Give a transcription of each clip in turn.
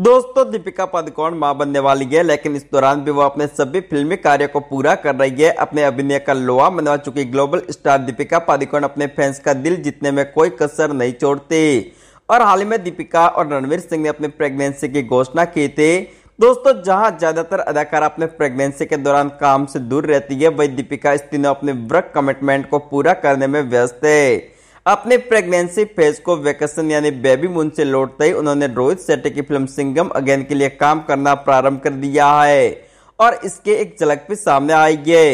दोस्तों दीपिका पादुकोण मां बनने वाली है लेकिन इस दौरान भी वो अपने सभी फिल्मी कार्य को पूरा कर रही है अपने अभिनय का लोहा मनवा चुकी ग्लोबल स्टार दीपिका पादुकोण अपने फैंस का दिल जीतने में कोई कसर नहीं छोड़ती और हाल ही में दीपिका और रणवीर सिंह ने अपनी प्रेगनेंसी की घोषणा की थी दोस्तों जहां ज्यादातर अदाकारा अपने प्रेगनेंसी के दौरान काम से दूर रहती है वही दीपिका इस दिनों अपने वर्क कमिटमेंट को पूरा करने में व्यस्त है अपने प्रेगनेंसी फेज को वेकेशन यानी बेबी मून से लौटते ही उन्होंने रोहित शेट्टी की फिल्म सिंगम अगेन के लिए काम करना प्रारंभ कर दिया है और इसके एक झलक भी सामने आई है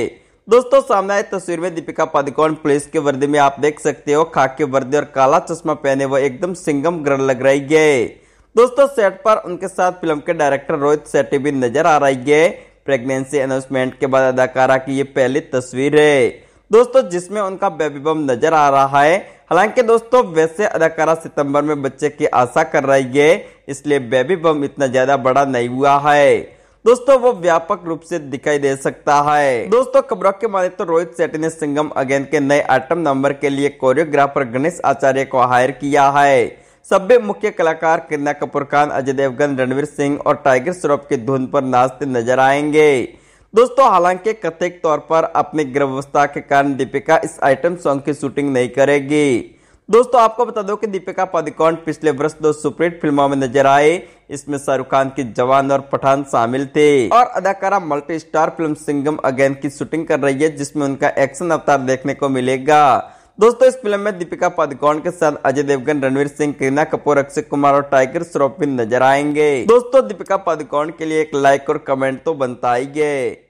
दोस्तों सामने आई तस्वीर में दीपिका पादुकोण पुलिस के वर्दी में आप देख सकते हो खाकी वर्दी और काला चश्मा पहने वो एकदम सिंगम ग्रह लग रही है दोस्तों सेट पर उनके साथ फिल्म के डायरेक्टर रोहित शेट्टी भी नजर आ रही है प्रेगनेंसी अनाउंसमेंट के बाद अदाकारा की ये पहली तस्वीर है दोस्तों जिसमें उनका बेबी बम नजर आ रहा है हालांकि दोस्तों वैसे अदाकारा सितंबर में बच्चे की आशा कर रही है इसलिए बेबी बम इतना ज्यादा बड़ा नहीं हुआ है दोस्तों वो व्यापक रूप से दिखाई दे सकता है दोस्तों खबरों के माने तो रोहित सेट्टी ने सिंगम अगेन के नए आइटम नंबर के लिए कोरियोग्राफर गणेश आचार्य को हायर किया है सभ्य मुख्य कलाकार किरना कपूर खान अजय देवगन रणवीर सिंह और टाइगर श्रॉफ की धुन पर नाचते नजर आएंगे दोस्तों हालांकि कथित तौर पर अपनी गर्भवस्था के कारण दीपिका इस आइटम सॉन्ग की शूटिंग नहीं करेगी दोस्तों आपको बता दो कि दीपिका पादुकोण पिछले वर्ष दो सुपरहिट फिल्मों में नजर आए इसमें शाहरुख खान की जवान और पठान शामिल थे और अदाकारा multi star film Singham again की शूटिंग कर रही है जिसमें उनका एक्शन अवतार देखने को मिलेगा दोस्तों इस फिल्म में दीपिका पादुकोण के साथ अजय देवगन रणवीर सिंह करीना कपूर अक्षय कुमार और टाइगर श्रॉफ भी नजर आएंगे दोस्तों दीपिका पादुकोण के लिए एक लाइक और कमेंट तो बनता ही है